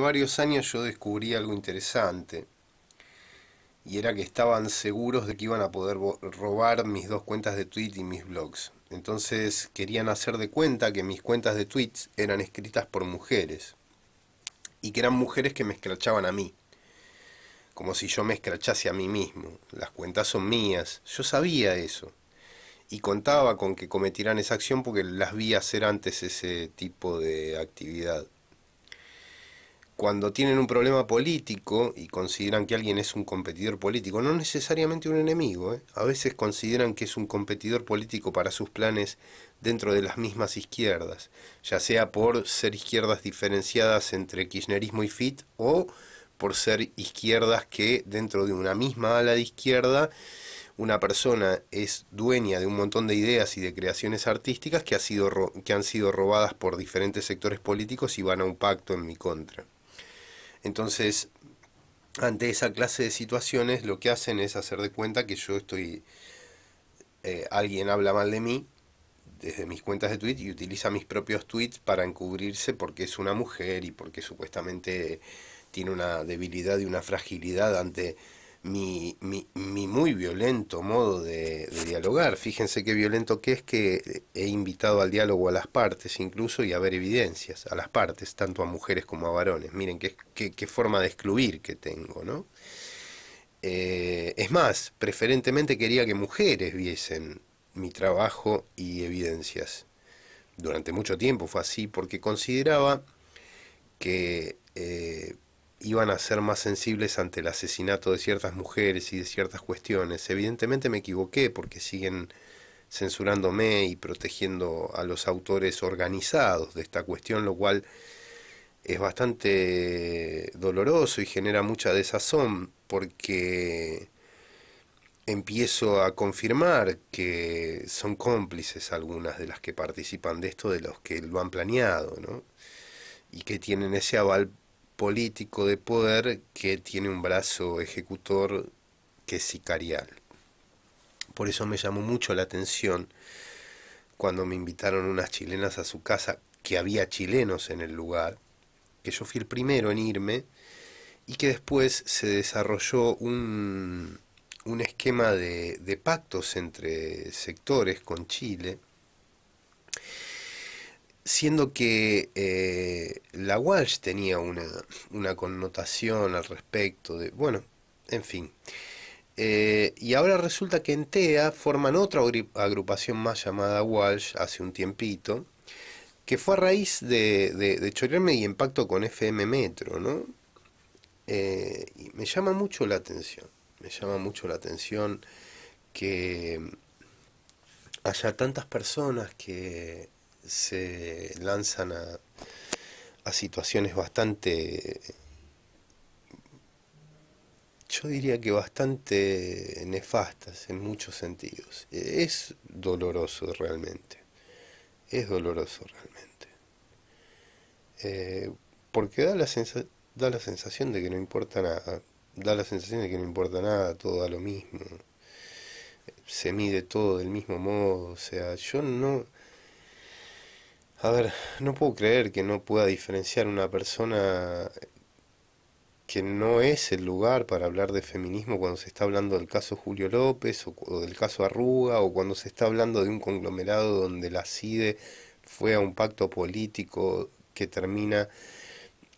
varios años yo descubrí algo interesante y era que estaban seguros de que iban a poder robar mis dos cuentas de tweet y mis blogs. Entonces querían hacer de cuenta que mis cuentas de tweets eran escritas por mujeres y que eran mujeres que me escrachaban a mí, como si yo me escrachase a mí mismo. Las cuentas son mías, yo sabía eso y contaba con que cometieran esa acción porque las vi hacer antes ese tipo de actividad cuando tienen un problema político y consideran que alguien es un competidor político, no necesariamente un enemigo, ¿eh? a veces consideran que es un competidor político para sus planes dentro de las mismas izquierdas, ya sea por ser izquierdas diferenciadas entre kirchnerismo y FIT o por ser izquierdas que dentro de una misma ala de izquierda una persona es dueña de un montón de ideas y de creaciones artísticas que, ha sido que han sido robadas por diferentes sectores políticos y van a un pacto en mi contra. Entonces, ante esa clase de situaciones, lo que hacen es hacer de cuenta que yo estoy, eh, alguien habla mal de mí desde mis cuentas de Twitter y utiliza mis propios tweets para encubrirse porque es una mujer y porque supuestamente tiene una debilidad y una fragilidad ante mi, muy violento modo de, dialogar. Fíjense qué violento que es que he invitado al diálogo a las partes incluso y a ver evidencias a las partes, tanto a mujeres como a varones. Miren qué, qué, forma de excluir que tengo, ¿no? Eh, es más, preferentemente quería que mujeres viesen mi trabajo y evidencias. Durante mucho tiempo fue así porque consideraba que eh, iban a ser más sensibles ante el asesinato de ciertas mujeres y de ciertas cuestiones. Evidentemente me equivoqué porque siguen censurándome y protegiendo a los autores organizados de esta cuestión, lo cual es bastante doloroso y genera mucha desazón porque empiezo a confirmar que son cómplices algunas de las que participan de esto, de los que lo han planeado, y que tienen ese aval político de poder que tiene un brazo ejecutor que es sicarial. Por eso me llamó mucho la atención cuando me invitaron unas chilenas a su casa, que había chilenos en el lugar, que yo fui el primero en irme y que después se desarrolló un, un esquema de, de pactos entre sectores con Chile siendo que eh, la Walsh tenía una, connotación al respecto de, bueno, en fin. Eh, y ahora resulta que en TEA forman otra agrupación más llamada Walsh hace un tiempito, que fue a raíz de, de, y Impacto con FM Metro, ¿no? Eh, y me llama mucho la atención, me llama mucho la atención que haya tantas personas que se lanzan a, situaciones bastante, yo diría que bastante nefastas en muchos sentidos. Es doloroso realmente, es doloroso realmente. Eh, porque da la, da la sensación de que no importa nada, da la sensación de que no importa nada, todo da lo mismo, se mide todo del mismo modo, o sea, yo no a ver, no puedo creer que no pueda diferenciar una persona que no es el lugar para hablar de feminismo cuando se está hablando del caso Julio López o, del caso Arruga o cuando se está hablando de un conglomerado donde la CIDE fue a un pacto político que termina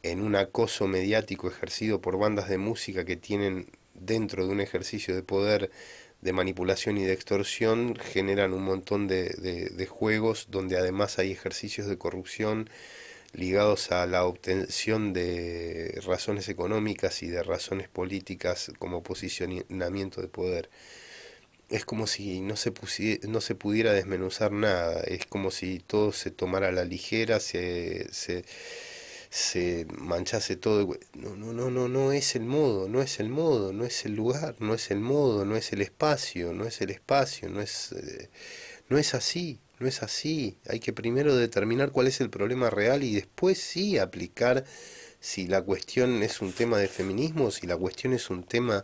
en un acoso mediático ejercido por bandas de música que tienen dentro de un ejercicio de poder de manipulación y de extorsión generan un montón de, de, juegos donde además hay ejercicios de corrupción ligados a la obtención de razones económicas y de razones políticas como posicionamiento de poder. Es como si no se, no se pudiera desmenuzar nada, es como si todo se tomara a la ligera, se, se, manchase todo. No, no, no, no, no, es el modo, no es el modo, no es el lugar, no es el modo, no es el espacio, no es el espacio, no es, eh, no es así, no es así. Hay que primero determinar cuál es el problema real y después sí aplicar si la cuestión es un tema de feminismo, si la cuestión es un tema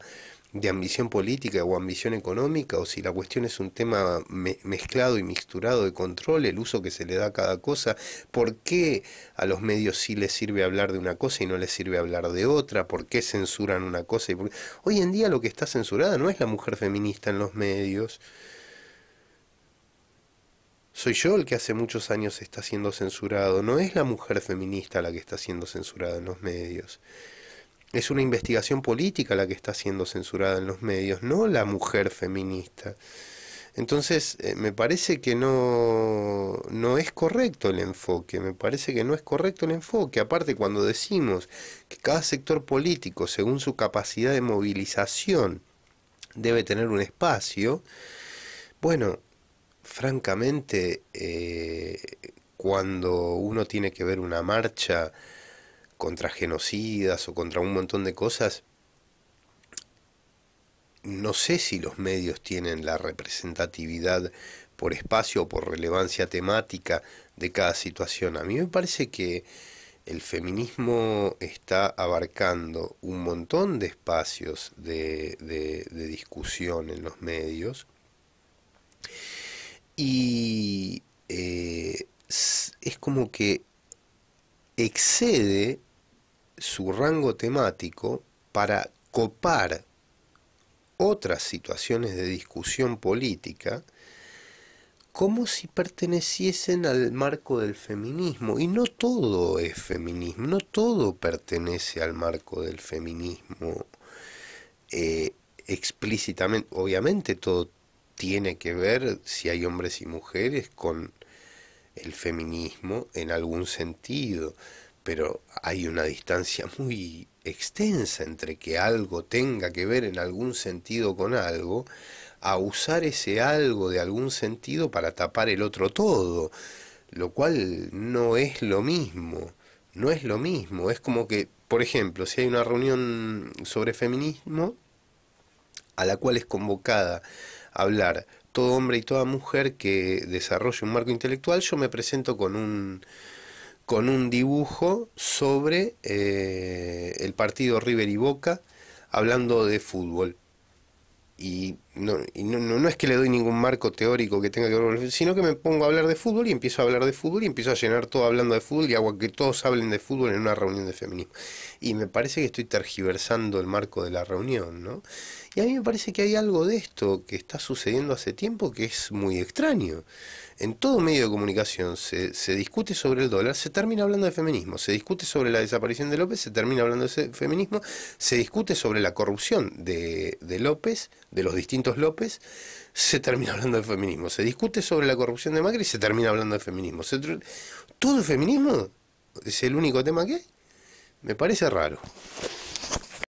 de ambición política o ambición económica, o si la cuestión es un tema mezclado y mixturado de control, el uso que se le da a cada cosa, por qué a los medios sí les sirve hablar de una cosa y no les sirve hablar de otra, por qué censuran una cosa y Hoy en día lo que está censurada no es la mujer feminista en los medios. Soy yo el que hace muchos años está siendo censurado, no es la mujer feminista la que está siendo censurada en los medios es una investigación política la que está siendo censurada en los medios, no la mujer feminista. Entonces, eh, me parece que no, no es correcto el enfoque, me parece que no es correcto el enfoque. Aparte, cuando decimos que cada sector político, según su capacidad de movilización, debe tener un espacio, bueno, francamente, eh, cuando uno tiene que ver una marcha, contra genocidas o contra un montón de cosas, no sé si los medios tienen la representatividad por espacio o por relevancia temática de cada situación. A mí me parece que el feminismo está abarcando un montón de espacios de, discusión en los medios y eh, es como que excede su rango temático para copar otras situaciones de discusión política como si perteneciesen al marco del feminismo. Y no todo es feminismo, no todo pertenece al marco del feminismo eh, explícitamente. Obviamente todo tiene que ver, si hay hombres y mujeres, con el feminismo en algún sentido pero hay una distancia muy extensa entre que algo tenga que ver en algún sentido con algo, a usar ese algo de algún sentido para tapar el otro todo, lo cual no es lo mismo, no es lo mismo, es como que, por ejemplo, si hay una reunión sobre feminismo, a la cual es convocada a hablar todo hombre y toda mujer que desarrolle un marco intelectual, yo me presento con un con un dibujo sobre eh, el partido River y Boca, hablando de fútbol no, no, no, es que le doy ningún marco teórico que tenga que ver con el sino que me pongo a hablar de fútbol y empiezo a hablar de fútbol y empiezo a llenar todo hablando de fútbol y hago que todos hablen de fútbol en una reunión de feminismo. Y me parece que estoy tergiversando el marco de la reunión, ¿no? Y a mí me parece que hay algo de esto que está sucediendo hace tiempo que es muy extraño. En todo medio de comunicación se, se discute sobre el dólar, se termina hablando de feminismo, se discute sobre la desaparición de López, se termina hablando de feminismo, se discute sobre la corrupción de López, de los distintos López, se termina hablando de feminismo. Se discute sobre la corrupción de Macri y se termina hablando de feminismo. ¿Todo el feminismo es el único tema que hay? Me parece raro.